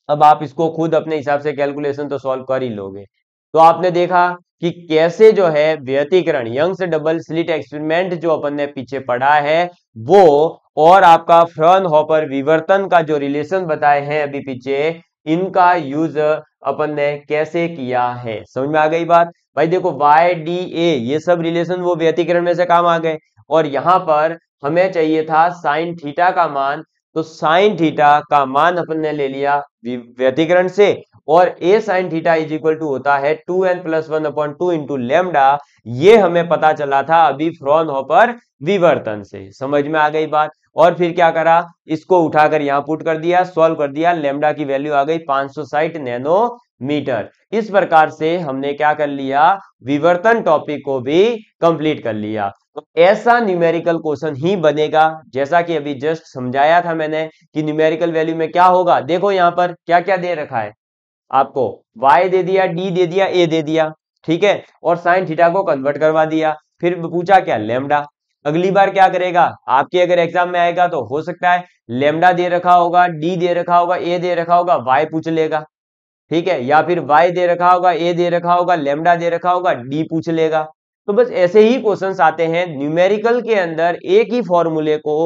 अब आप इसको खुद अपने हिसाब से कैलकुलेशन तो सॉल्व कर ही लोगे तो आपने देखा कि कैसे जो है व्यतीकरण यंग्स डबल स्लिट एक्सपेरिमेंट जो अपन ने पीछे पढ़ा है वो और आपका फ्रन हॉपर विवर्तन का जो रिलेशन बताए हैं अभी पीछे इनका यूज अपन ने कैसे किया है समझ में आ गई बात भाई देखो वाई डी ए ये सब रिलेशन वो व्यतीकरण में से काम आ गए और यहां पर हमें चाहिए था साइन थीटा का मान तो साइन थीटा का मान अपन ने ले लिया व्यतीकरण से और a sine theta is equal to होता है two n plus one upon two into lambda ये हमें पता चला था अभी फ्रॉन होपर विवर्तन से समझ में आ गई बात और फिर क्या करा इसको उठाकर यहाँ पुट कर दिया सॉल्व कर दिया लेमडा की वैल्यू आ गई पांच सौ नैनो मीटर इस प्रकार से हमने क्या कर लिया विवर्तन टॉपिक को भी कंप्लीट कर लिया तो ऐसा न्यूमेरिकल क्वेश्चन ही बनेगा जैसा कि अभी जस्ट समझाया था मैंने कि न्यूमेरिकल वैल्यू में क्या होगा देखो यहां पर क्या क्या दे रखा है आपको y दे दिया d दे दिया a दे दिया ठीक है और साइन थीटा को कन्वर्ट करवा दिया फिर पूछा क्या लेमडा अगली बार क्या करेगा आपके अगर एग्जाम में आएगा तो हो सकता है लेमडा दे रखा होगा डी दे रखा होगा ए दे रखा होगा वाई पूछ लेगा ठीक है या फिर वाई दे रखा होगा ए दे रखा होगा लेमडा दे रखा होगा डी पूछ लेगा तो बस ऐसे ही क्वेश्चन आते हैं न्यूमेरिकल के अंदर एक ही फॉर्मूले को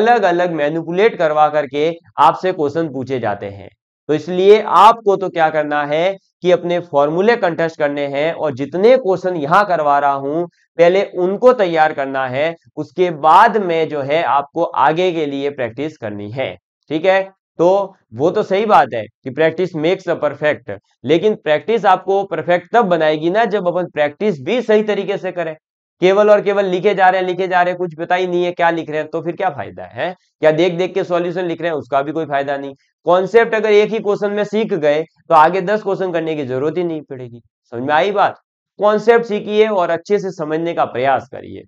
अलग अलग मैनिपुलेट करवा करके आपसे क्वेश्चन पूछे जाते हैं तो इसलिए आपको तो क्या करना है कि अपने फॉर्मूले कंटेस्ट करने हैं और जितने क्वेश्चन यहाँ करवा रहा हूं पहले उनको तैयार करना है उसके बाद में जो है आपको आगे के लिए प्रैक्टिस करनी है ठीक है तो वो तो सही बात है कि प्रैक्टिस मेक्स अ परफेक्ट लेकिन प्रैक्टिस आपको परफेक्ट तब बनाएगी ना जब अपन प्रैक्टिस भी सही तरीके से करें केवल और केवल लिखे जा रहे हैं लिखे जा रहे हैं कुछ पता ही नहीं है क्या लिख रहे हैं तो फिर क्या फायदा है क्या देख देख के सॉल्यूशन लिख रहे हैं उसका भी कोई फायदा नहीं कॉन्सेप्ट अगर एक ही क्वेश्चन में सीख गए तो आगे दस क्वेश्चन करने की जरूरत ही नहीं पड़ेगी समझ में आई बात कॉन्सेप्ट सीखिए और अच्छे से समझने का प्रयास करिए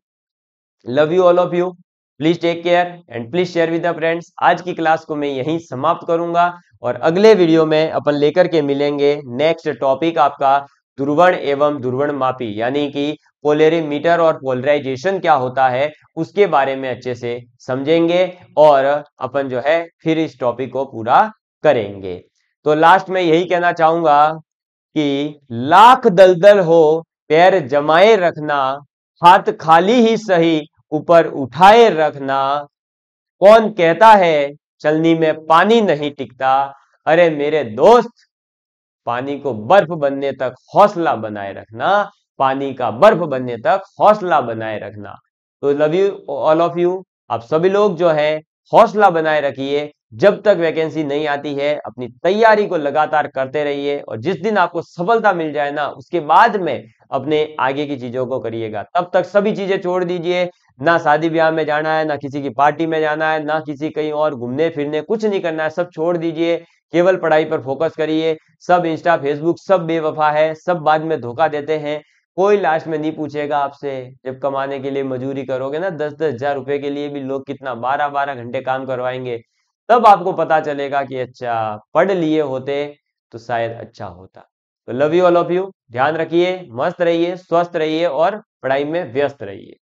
love you all of you please take care and please share with the friends आज की क्लास को मैं यहीं समाप्त करूंगा और अगले वीडियो में अपन लेकर के मिलेंगे नेक्स्ट टॉपिक आपका ध्रुवण एवं ध्रुवण मापी यानी कि पोलेरीमीटर और पोलराइजेशन क्या होता है उसके बारे में अच्छे से समझेंगे और अपन जो है फिर इस टॉपिक को पूरा करेंगे तो लास्ट में यही कहना चाहूंगा कि लाख दलदल हो पैर जमाए रखना हाथ खाली ही सही ऊपर उठाए रखना कौन कहता है चलनी में पानी नहीं टिकता अरे मेरे दोस्त पानी को बर्फ बनने तक हौसला बनाए रखना पानी का बर्फ बनने तक हौसला बनाए रखना तो love you all of you आप सभी लोग जो है हौसला बनाए रखिए जब तक वैकेंसी नहीं आती है अपनी तैयारी को लगातार करते रहिए और जिस दिन आपको सफलता मिल जाए ना उसके बाद में अपने आगे की चीजों को करिएगा तब तक सभी चीजें छोड़ दीजिए ना शादी ब्याह में जाना है ना किसी की पार्टी में जाना है ना किसी कहीं और घूमने फिरने कुछ नहीं करना है सब छोड़ दीजिए केवल पढ़ाई पर फोकस करिए सब इंस्टा फेसबुक सब बेवफा है सब बाद में धोखा देते हैं कोई लास्ट में नहीं पूछेगा आपसे जब कमाने के लिए मजूरी करोगे ना दस दस हजार रुपए के लिए भी लोग कितना बारह बारह घंटे काम करवाएंगे तब आपको पता चलेगा कि अच्छा पढ़ लिए होते तो शायद अच्छा होता तो love you all of you ध्यान रखिए मस्त रहिए स्वस्थ रहिए और पढ़ाई में व्यस्त रहिए